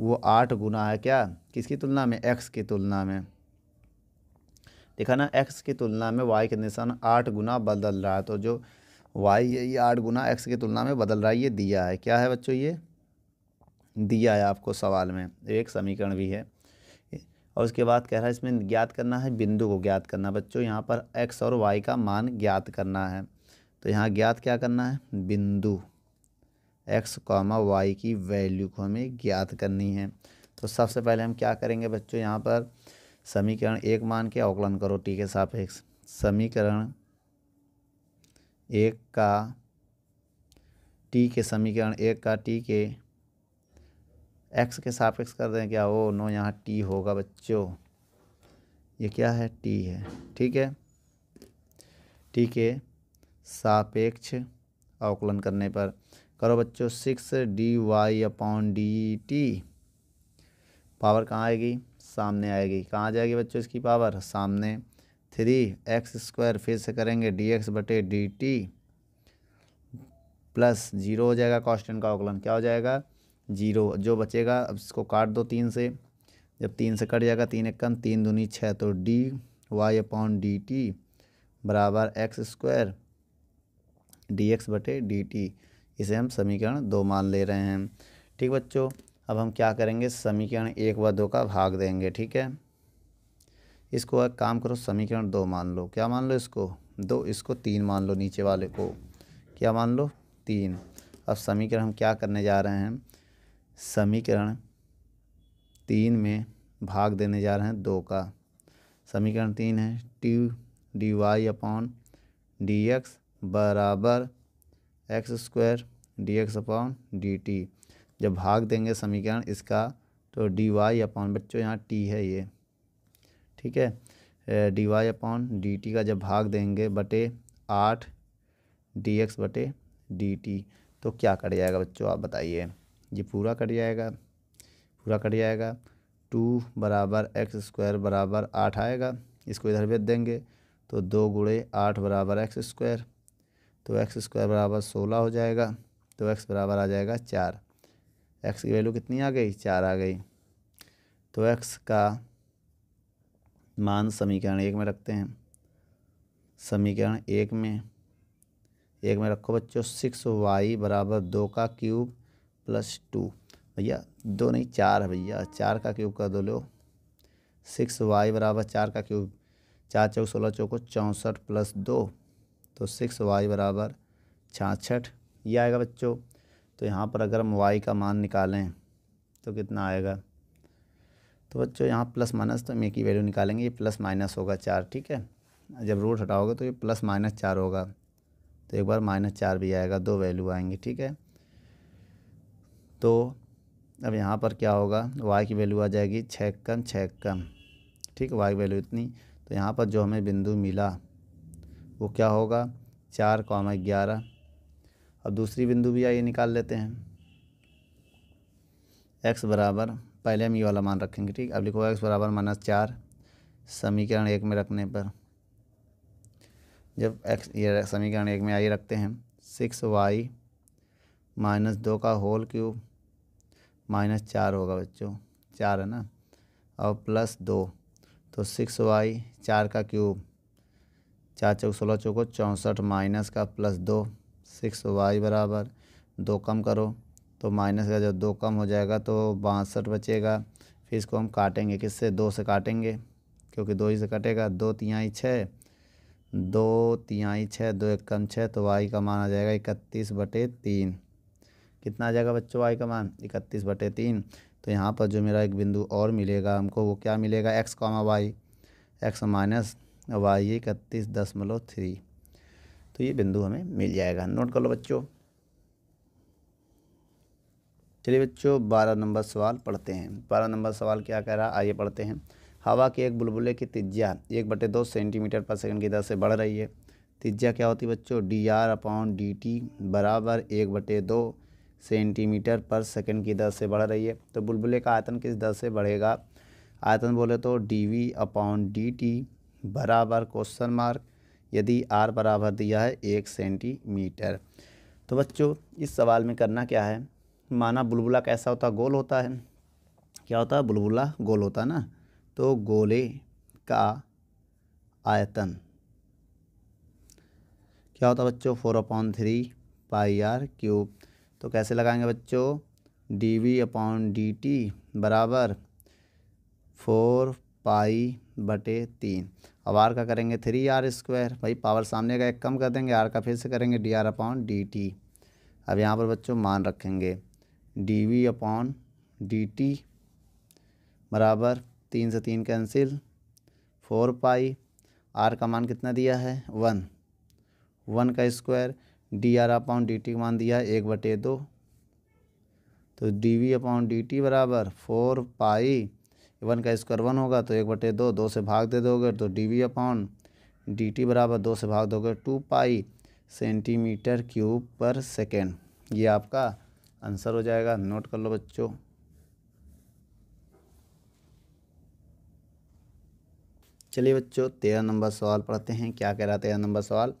वो आठ गुना है क्या किसकी तुलना में एक्स की तुलना में देखा ना एक्स की तुलना में वाई का निशान आठ गुना बदल रहा है तो जो वाई ये आठ गुना एक्स की तुलना में बदल रहा है ये दिया है क्या है बच्चों ये दिया है आपको सवाल में एक समीकरण भी है और उसके बाद कह रहा है इसमें ज्ञात करना है बिंदु को ज्ञात करना बच्चों यहाँ पर एक्स और वाई का मान ज्ञात करना है तो यहाँ ज्ञात क्या करना है बिंदु एक्स कॉमा वाई की वैल्यू को हमें ज्ञात करनी है तो सबसे पहले हम क्या करेंगे बच्चों यहाँ पर समीकरण एक मान के अवकलन करो टी के सापेक्ष समीकरण एक का टी के समीकरण एक का टी के एक्स के सापेक्ष कर दें क्या ओ नो यहाँ टी होगा बच्चों ये क्या है टी है ठीक है टी के सापेक्ष अवकलन करने पर करो बच्चों six D Y upon D T power कहाँ आएगी सामने आएगी कहाँ आ जाएगी बच्चों इसकी पावर सामने थ्री एक्स स्क्वायर फिर से करेंगे डी एक्स बटे डी टी प्लस जीरो हो जाएगा कॉस्टेंट का अवकुलन क्या हो जाएगा जीरो जो बचेगा अब इसको काट दो तीन से जब तीन से कट जाएगा तीन कम तीन दूनी छः तो D Y upon D T बराबर एक्स स्क्वायर डी एक्स बटे डी टी इसे हम समीकरण दो मान ले रहे हैं ठीक बच्चों अब हम क्या करेंगे समीकरण एक व दो का भाग देंगे ठीक है इसको एक काम करो समीकरण दो मान लो क्या मान लो इसको दो इसको तीन मान लो नीचे वाले को क्या मान लो तीन अब समीकरण हम क्या करने जा रहे हैं समीकरण तीन में भाग देने जा रहे हैं दो का समीकरण तीन है T D Y upon D x बराबर X square D X upon D T जब भाग देंगे समीकरण इसका तो डी वाई अपॉन बच्चों यहाँ टी है ये ठीक है D Y upon D T का जब भाग देंगे बटे आठ डी एक्स बटे डी टी तो क्या कट जाएगा बच्चों आप बताइए ये पूरा कट जाएगा पूरा कट जाएगा टू बराबर एक्स स्क्वायर बराबर आठ आएगा इसको इधर भेज देंगे तो दो गुड़े आठ बराबर एक्स स्क्वायर तो एक्स स्क्वायर बराबर सोलह हो जाएगा तो एक्स बराबर आ जाएगा चार एक्स की वैल्यू कितनी आ गई चार आ गई तो एक्स का मान समीकरण एक में रखते हैं समीकरण एक में एक में रखो बच्चों सिक्स वाई बराबर दो का क्यूब प्लस टू भैया दो नहीं चार है भैया चार का क्यूब कर दो लो सिक्स वाई बराबर चार का क्यूब चार चौक सोलह चौको चौंसठ प्लस दो तो सिक्स वाई बराबर छाछठ ये आएगा बच्चों तो यहाँ पर अगर हम वाई का मान निकालें तो कितना आएगा तो बच्चों यहाँ प्लस माइनस तो हम एक ही वैल्यू निकालेंगे ये प्लस माइनस होगा चार ठीक है जब रूट हटाओगे तो ये प्लस माइनस चार होगा तो एक बार माइनस चार भी आएगा दो वैल्यू आएंगे ठीक है तो अब यहाँ पर क्या होगा वाई की वैल्यू आ जाएगी छः कम छः कम ठीक वाई की वैल्यू इतनी तो यहाँ पर जो हमें बिंदु मिला वो क्या होगा चार कॉमा ग्यारह अब दूसरी बिंदु भी आइए निकाल लेते हैं एक्स बराबर पहले हम ये वाला मान रखेंगे ठीक अब लिखो एक्स बराबर माइनस चार समीकरण एक में रखने पर जब एक्स ये समीकरण एक में आइए रखते हैं सिक्स वाई माइनस दो का होल क्यूब माइनस चार होगा बच्चों चार है ना और प्लस दो तो सिक्स वाई चार का क्यूब चार चौक सोलह चौको चौंसठ माइनस का प्लस दो सिक्स वाई बराबर दो कम करो तो माइनस का जब दो कम हो जाएगा तो बासठ बचेगा फिर इसको हम काटेंगे किससे दो से काटेंगे क्योंकि दो ही से कटेगा दो तिहाई छः दो तिहाई छः दो एक कम छः तो वाई का मान आ जाएगा इकतीस बटे तीन कितना आ जाएगा बच्चों वाई का मान इकतीस बटे तीन तो यहाँ पर जो मेरा एक बिंदु और मिलेगा हमको वो क्या मिलेगा X comma Y X minus Y इकतीस दशमलव थ्री तो ये बिंदु हमें मिल जाएगा नोट कर लो बच्चों चलिए बच्चों बारह नंबर सवाल पढ़ते हैं बारह नंबर सवाल क्या कह रहा है आइए पढ़ते हैं हवा के एक बुलबुले की तिज्जा एक बटे दो सेंटीमीटर पर सेकंड की दर से बढ़ रही है तिज्जा क्या होती है बच्चों D R upon D T बराबर एक बटे दो सेंटीमीटर पर सेकंड की दर से बढ़ रही है तो बुलबुले का आयतन किस दर से बढ़ेगा आयतन बोले तो D we upon D T बराबर क्वेश्चन मार्क यदि आर बराबर दिया है एक सेंटीमीटर तो बच्चों इस सवाल में करना क्या है माना बुलबुला कैसा होता गोल होता है क्या होता है बुलबुला गोल होता ना तो गोले का आयतन क्या होता बच्चों four upon three pi are cube तो कैसे लगाएंगे बच्चों D we upon D T बराबर फोर पाई बटे तीन अब आर का करेंगे थ्री आर स्क्वायर भाई पावर सामने का एक कम कर देंगे आर का फिर से करेंगे D R upon D T अब यहाँ पर बच्चों मान रखेंगे d we upon D T बराबर तीन से तीन कैंसिल फोर पाई आर का मान कितना दिया है वन वन का square D R upon D T मान दिया एक बटे दो तो D we upon D T बराबर फोर पाई वन का स्क्वायर वन होगा तो एक बटे दो दो से भाग दे दोगे तो D we upon D T बराबर दो से भाग दोगे टू पाई सेंटीमीटर क्यूब पर सेकेंड ये आपका आंसर हो जाएगा नोट कर लो बच्चों चलिए बच्चों तेरह नंबर सवाल पढ़ते हैं क्या कह रहा है तेरह नंबर सवाल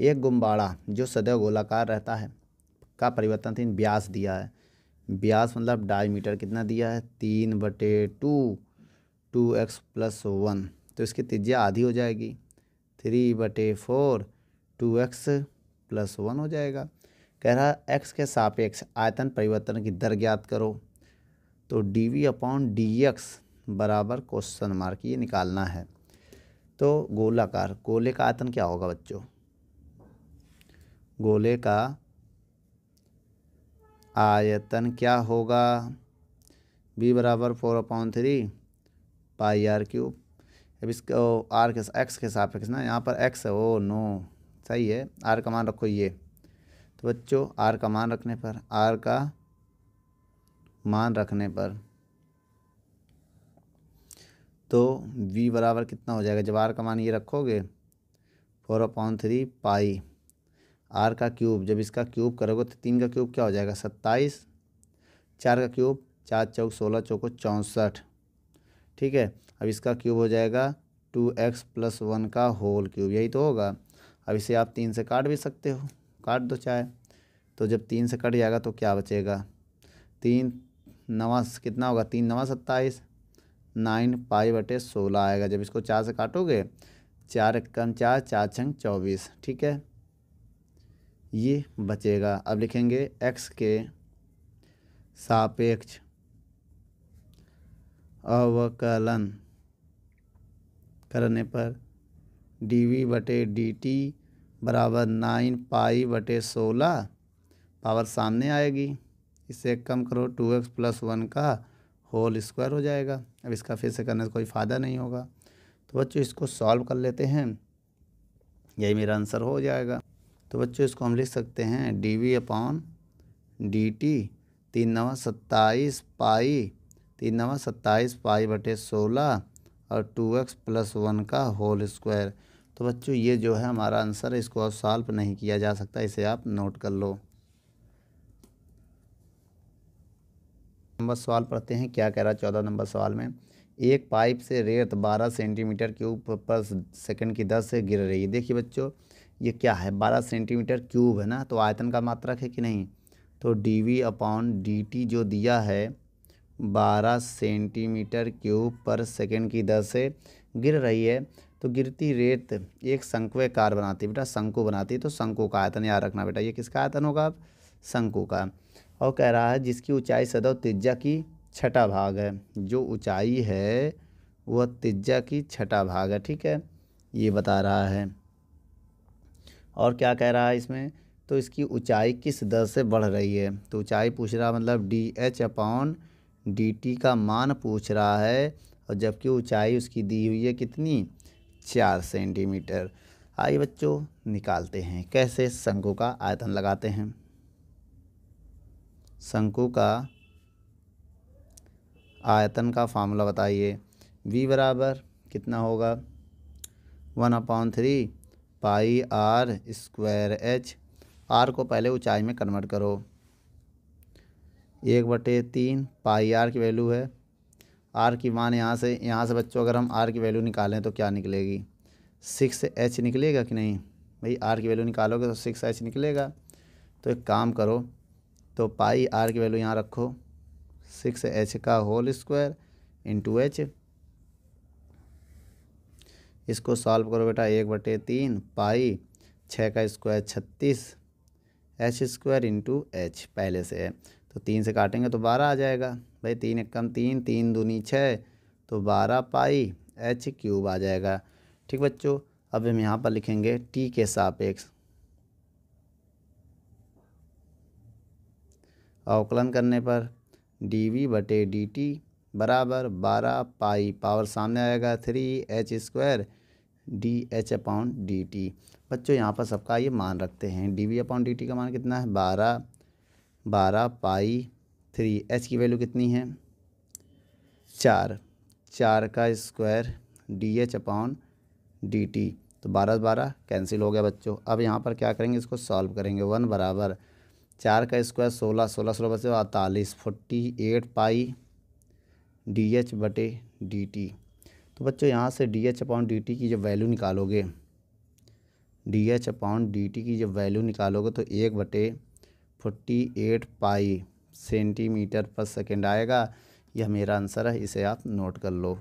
एक गुम्बाड़ा जो सदैव गोलाकार रहता है का परिवर्तन तीन ब्यास दिया है ब्यास मतलब डायमीटर कितना दिया है तीन बटे two two x plus one तो इसकी त्रिज्या आधी हो जाएगी थ्री बटे four two x plus one हो जाएगा कह रहा है एक्स के सापेक्ष आयतन परिवर्तन की दर ज्ञात करो तो D we upon D x बराबर क्वेश्चन मार्क ये निकालना है तो गोलाकार गोले का आयतन क्या होगा बच्चों गोले का आयतन क्या होगा बी बराबर four upon three pi are cube अब इसको आर के एक्स के सापेक्ष ना यहाँ पर एक्स है ओ नो सही है आर का मान रखो ये तो बच्चों आर का मान रखने पर आर का मान रखने पर तो v बराबर कितना हो जाएगा जब आर का मान ये रखोगे four upon three pi r का क्यूब जब इसका क्यूब करोगे तो तीन का क्यूब क्या हो जाएगा सत्ताईस चार का क्यूब चार चौक सोलह चौको चौंसठ ठीक है अब इसका क्यूब हो जाएगा टू एक्स प्लस वन का होल क्यूब यही तो होगा अब इसे आप तीन से काट भी सकते हो काट दो चाहे तो जब तीन से कट जाएगा तो क्या बचेगा तीन नवा कितना होगा तीन नवा सत्ताईस नाइन पाई बटे सोलह आएगा जब इसको चार से काटोगे चार कम चार चार छंग चौबीस ठीक है ये बचेगा अब लिखेंगे एक्स के सापेक्ष अवकलन करने पर डी वी बटे डी टी बराबर नाइन पाई बटे सोलह पावर सामने आएगी इससे कम करो टू एक्स प्लस वन का होल स्क्वायर हो जाएगा अब इसका फिर से करने से कोई फ़ायदा नहीं होगा तो बच्चों इसको सॉल्व कर लेते हैं यही मेरा आंसर हो जाएगा तो बच्चों इसको हम लिख सकते हैं d we upon D T तीन नवा सत्ताईस पाई तीन नवा सत्ताईस पाई बटे सोलह और टू एक्स प्लस वन का होल स्क्वायर तो बच्चों ये जो है हमारा आंसर इसको अब सॉल्व नहीं किया जा सकता इसे आप नोट कर लो नंबर सवाल पढ़ते हैं क्या कह रहा है चौदह नंबर सवाल में एक पाइप से रेत बारह सेंटीमीटर क्यूब पर सेकंड की दर से गिर रही है देखिए बच्चों ये क्या है बारह सेंटीमीटर क्यूब है ना तो आयतन का मात्रक है कि नहीं तो D we upon D T जो दिया है बारह सेंटीमीटर क्यूब पर सेकेंड की दर से गिर रही है तो गिरती रेत एक कार बनाती है बेटा शंकु बनाती है तो शंकु का आयतन याद रखना बेटा ये किसका आयतन होगा शंकु का और कह रहा है जिसकी ऊंचाई सदैव तिज्जा की छठा भाग है जो ऊंचाई है वह तिज्जा की छठा भाग है ठीक है ये बता रहा है और क्या कह रहा है इसमें तो इसकी ऊंचाई किस दर से बढ़ रही है तो ऊंचाई पूछ रहा मतलब d h upon D T का मान पूछ रहा है और जबकि ऊंचाई उसकी दी हुई है कितनी चार सेंटीमीटर आइए बच्चों निकालते हैं कैसे शंकु का आयतन लगाते हैं शंकु का आयतन का फार्मूला बताइए वी बराबर कितना होगा one upon three pi r square h r को पहले ऊंचाई में कन्वर्ट करो एक बटे तीन पाई आर की वैल्यू है आर की मान यहाँ से यहाँ से बच्चों अगर हम आर की वैल्यू निकालें तो क्या निकलेगी सिक्स एच निकलेगा कि नहीं भाई आर की वैल्यू निकालोगे तो सिक्स एच निकलेगा तो एक काम करो तो पाई आर की वैल्यू यहाँ रखो सिक्स एच का होल स्क्वायर इंटू एच इसको सॉल्व करो बेटा एक बटे तीन पाई छः का स्क्वायर छत्तीस एच स्क्वायर इंटू एच पहले से है तो तीन से काटेंगे तो बारह आ जाएगा भाई तीन एक कम तीन तीन दूनी छः तो बारह पाई एच क्यूब आ जाएगा ठीक बच्चों अब हम यहाँ पर लिखेंगे टी के सापेक्ष अवकलन करने पर डी वी बटे डी टी बराबर बारह पाई पावर सामने आएगा three h square d h upon D t बच्चों यहाँ पर सबका ये मान रखते हैं d we upon D T का मान कितना है बारह बारह पाई थ्री एच की वैल्यू कितनी है चार चार का square d h upon D T तो बारह बारह कैंसिल हो गया बच्चों अब यहाँ पर क्या करेंगे इसको सॉल्व करेंगे वन बराबर चार का स्क्वायर सोलह सोलह सोलह बच्चों अड़तालीस forty eight pi d h बटे डी टी तो बच्चों यहाँ से d h upon D T की जब वैल्यू निकालोगे d h upon D T की जब वैल्यू निकालोगे तो एक बटे फोर्टी एट पाई सेंटीमीटर पर सेकेंड आएगा यह मेरा आंसर है इसे आप नोट कर लो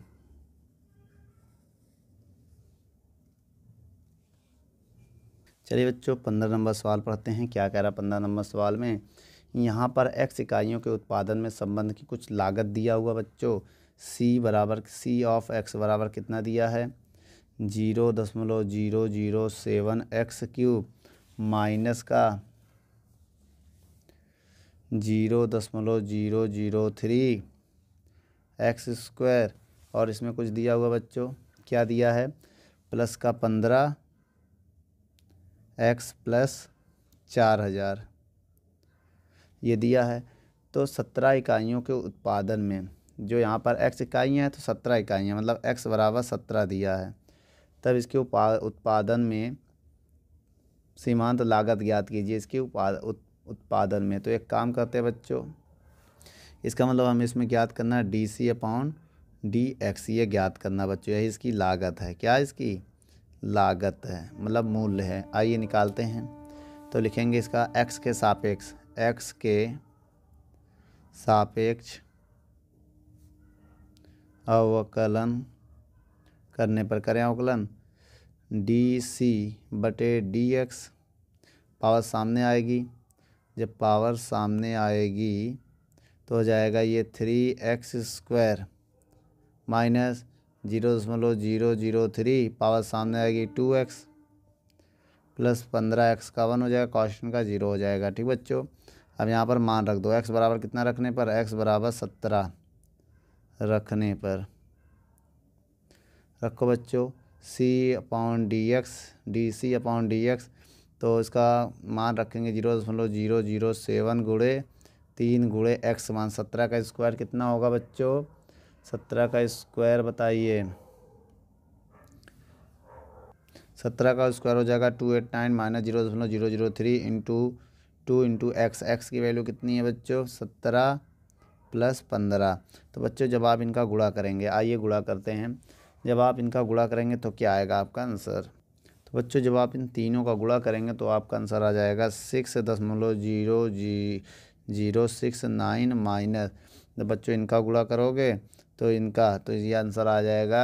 चलिए बच्चों पंद्रह नंबर सवाल पढ़ते हैं क्या कह रहा पंद्रह नंबर सवाल में यहाँ पर एक्स इकाइयों के उत्पादन में संबंध की कुछ लागत दिया हुआ बच्चों सी बराबर सी ऑफ एक्स बराबर कितना दिया है जीरो दशमलव zero zero seven x cube minus का जीरो दशमलव zero zero three x square और इसमें कुछ दिया हुआ बच्चों क्या दिया है प्लस का पंद्रह एक्स प्लस चार हज़ार ये दिया है तो सत्रह इकाइयों के उत्पादन में जो यहाँ पर एक्स इकाइयाँ हैं तो सत्रह इकाइयाँ मतलब एक्स बराबर सत्रह दिया है तब इसके उत्पादन में सीमांत लागत ज्ञात कीजिए इसके उत्पादन में तो एक काम करते हैं बच्चों इसका मतलब हमें इसमें ज्ञात करना है d c upon D x ये ज्ञात करना बच्चों यही इसकी लागत है क्या इसकी लागत है मतलब मूल्य है आइए निकालते हैं तो लिखेंगे इसका एक्स के सापेक्ष एक्स के सापेक्ष अवकलन करने पर करें अवकलन डी सी बटे डी एक्स पावर सामने आएगी जब पावर सामने आएगी तो हो जाएगा ये three x square minus zero दशमलव जीरो जीरो थ्री पावर सामने आएगी टू एक्स प्लस पंद्रह एक्स का वन हो जाएगा क्वेश्चन का जीरो हो जाएगा ठीक बच्चों अब यहाँ पर मान रख दो एक्स बराबर कितना रखने पर एक्स बराबर सत्रह रखने पर रखो बच्चों c upon D x d c upon D x तो इसका मान रखेंगे जीरो दशमलव जीरो जीरो सेवन गुड़े तीन गुड़े एक्स मान सत्रह का स्क्वायर कितना होगा बच्चों सत्रह का स्क्वायर बताइए सत्रह का स्क्वायर हो जाएगा two eight nine minus zero दशमलव zero zero three into two into x x की वैल्यू कितनी है बच्चों सत्रह प्लस पंद्रह तो बच्चों जब आप इनका गुड़ा करेंगे आइए गुड़ा करते हैं जब आप इनका गुड़ा करेंगे तो क्या आएगा आपका आंसर तो बच्चों जब आप इन तीनों का गुड़ा करेंगे तो आपका आंसर आ जाएगा सिक्स दशमलव जीरो जी जीरो सिक्स नाइन माइनस जब तो बच्चों इनका गुड़ा करोगे तो इनका तो ये आंसर आ जाएगा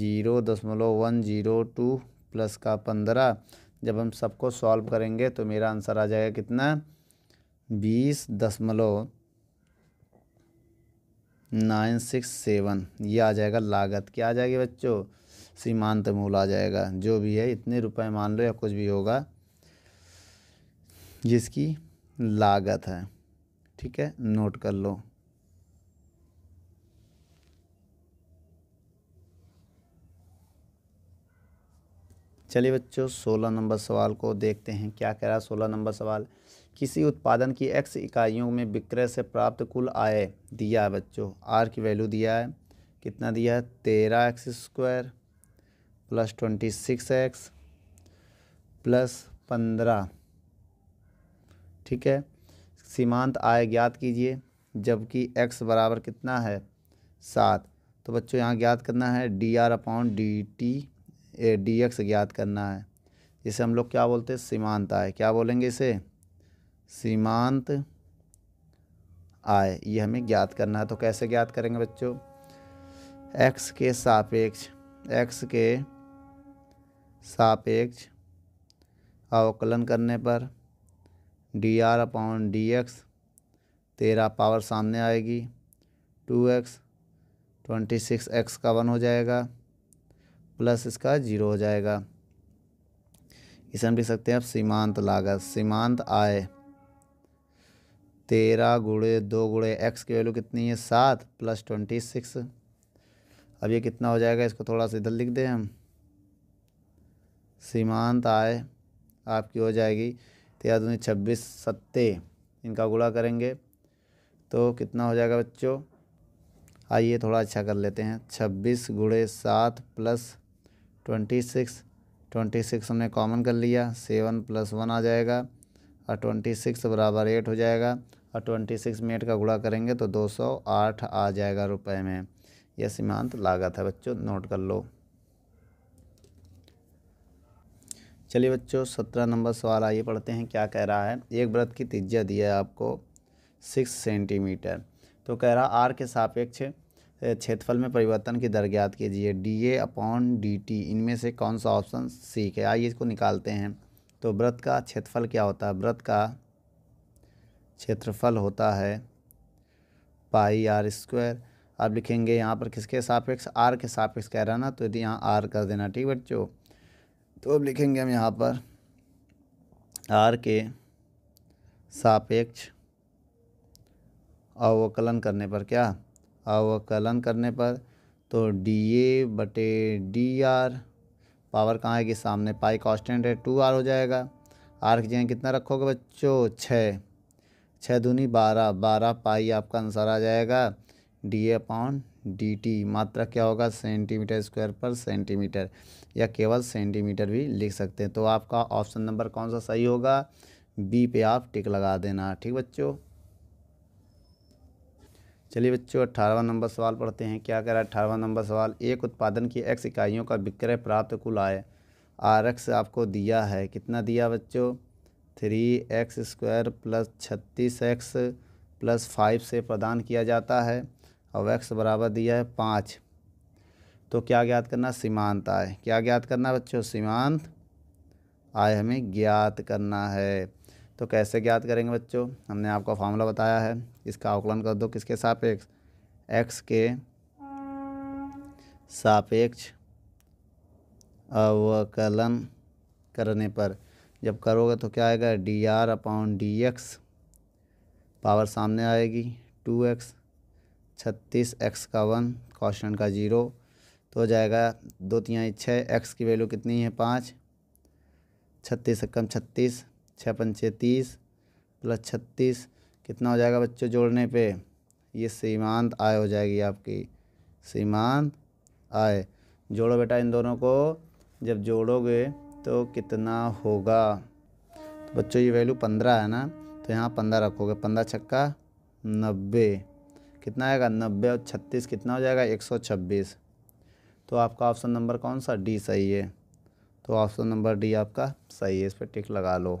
जीरो दशमलव वन जीरो टू प्लस का पंद्रह जब हम सबको सॉल्व करेंगे तो मेरा आंसर आ जाएगा कितना बीस दशमलव नाइन सिक्स सेवन ये आ जाएगा लागत क्या आ जाएगी बच्चों सीमांत मूल आ जाएगा जो भी है इतने रुपए मान लो या कुछ भी होगा जिसकी लागत है ठीक है नोट कर लो चलिए बच्चों सोलह नंबर सवाल को देखते हैं क्या कह रहा है सोलह नंबर सवाल किसी उत्पादन की एक्स इकाइयों में विक्रय से प्राप्त कुल आय दिया है बच्चों आर की वैल्यू दिया है कितना दिया है तेरह x square plus twenty six x plus पंद्रह ठीक है सीमांत आय ज्ञात कीजिए जबकि एक्स बराबर कितना है सात तो बच्चों यहाँ ज्ञात करना है d are upon D t a d x ज्ञात करना है इसे हम लोग क्या बोलते हैं सीमांत आय क्या बोलेंगे इसे सीमांत आय ये हमें ज्ञात करना है तो कैसे ज्ञात करेंगे बच्चों एक्स के सापेक्ष एक्स के सापेक्ष अवकलन करने पर d are upon D x तेरह पावर सामने आएगी two x twenty six x का वन हो जाएगा प्लस इसका जीरो हो जाएगा इसे हम लिख सकते हैं अब सीमांत लागत सीमांत आय तेरह गुड़े दो गुड़े एक्स की वैल्यू कितनी है सात प्लस ट्वेंटी सिक्स अब ये कितना हो जाएगा इसको थोड़ा सा इधर लिख दें हम सीमांत आय आपकी हो जाएगी तेरह दूनी छब्बीस सत्ते इनका गुड़ा करेंगे तो कितना हो जाएगा बच्चों आइए थोड़ा अच्छा कर लेते हैं छब्बीस गुड़े सात plus twenty six twenty six हमने कॉमन कर लिया सेवन प्लस वन आ जाएगा और ट्वेंटी सिक्स बराबर एट हो जाएगा और ट्वेंटी सिक्स में एट का गुणा करेंगे तो दो सौ आठ आ जाएगा रुपए में यह सीमांत लागत है बच्चों नोट कर लो चलिए बच्चों सत्रह नंबर सवाल आइए पढ़ते हैं क्या कह रहा है एक व्रत की त्रिज्या दिया है आपको सिक्स सेंटीमीटर तो कह रहा आर के सापेक्ष क्षेत्रफल में परिवर्तन की दर ज्ञात कीजिए डी ए अपॉन डी टी इनमें से कौन सा ऑप्शन सीख है आइए इसको निकालते हैं तो व्रत का क्षेत्रफल क्या होता है व्रत का क्षेत्रफल होता है पाई आर स्क्वायर अब लिखेंगे यहाँ पर किसके सापेक्ष आर के सापेक्ष कह रहा ना तो यदि यहाँ आर कर देना ठीक बच्चों तो अब लिखेंगे हम यहाँ पर आर के सापेक्ष अवकलन करने पर क्या अवकलन करने पर तो डी ए बटे डी आर पावर कहाँ है कि सामने पाई कांस्टेंट है टू आर हो जाएगा आर की जगह कितना रखोगे बच्चों छः छः दूनी बारह बारह पाई आपका आंसर आ जाएगा डी ए अपॉन डी टी मात्रा क्या होगा सेंटीमीटर स्क्वायर पर सेंटीमीटर या केवल सेंटीमीटर भी लिख सकते हैं तो आपका ऑप्शन नंबर कौन सा सही होगा बी पे आप टिक लगा देना ठीक बच्चों चलिए बच्चों अट्ठारहवा नंबर सवाल पढ़ते हैं क्या करा अठारहवा नंबर सवाल एक उत्पादन की एक्स इकाइयों का विक्रय प्राप्त कुल आय एक्स आपको दिया है कितना दिया बच्चों थ्री एक्स स्क्वायर प्लस छत्तीस एक्स प्लस फाइव से प्रदान किया जाता है और एक्स बराबर दिया है पाँच तो क्या ज्ञात करना सीमांत आय क्या ज्ञात करना बच्चों सीमांत आय हमें ज्ञात करना है तो कैसे ज्ञात करेंगे बच्चों हमने आपको फार्मूला बताया है इसका आकलन कर दो किसके सापेक्ष एक्स के सापेक्ष अवकलन करने पर जब करोगे तो क्या आएगा d are upon D x power सामने आएगी टू एक्स छत्तीस एक्स का वन क्वेश्चन का ज़ीरो तो हो जाएगा दो तिहाई छः एक्स की वैल्यू कितनी है पाँच छत्तीस एक्कम छत्तीस छः पंचे तीस प्लस छत्तीस कितना हो जाएगा बच्चों जोड़ने पे ये सीमांत आय हो जाएगी आपकी सीमांत आय जोड़ो बेटा इन दोनों को जब जोड़ोगे तो कितना होगा तो बच्चों ये वैल्यू पंद्रह है ना तो यहाँ पंद्रह रखोगे पंद्रह छक्का नब्बे कितना आएगा नब्बे और छत्तीस कितना हो जाएगा एक सौ छब्बीस तो आपका ऑप्शन नंबर कौन सा डी सही है तो ऑप्शन नंबर डी आपका सही है इस पर टिक लगा लो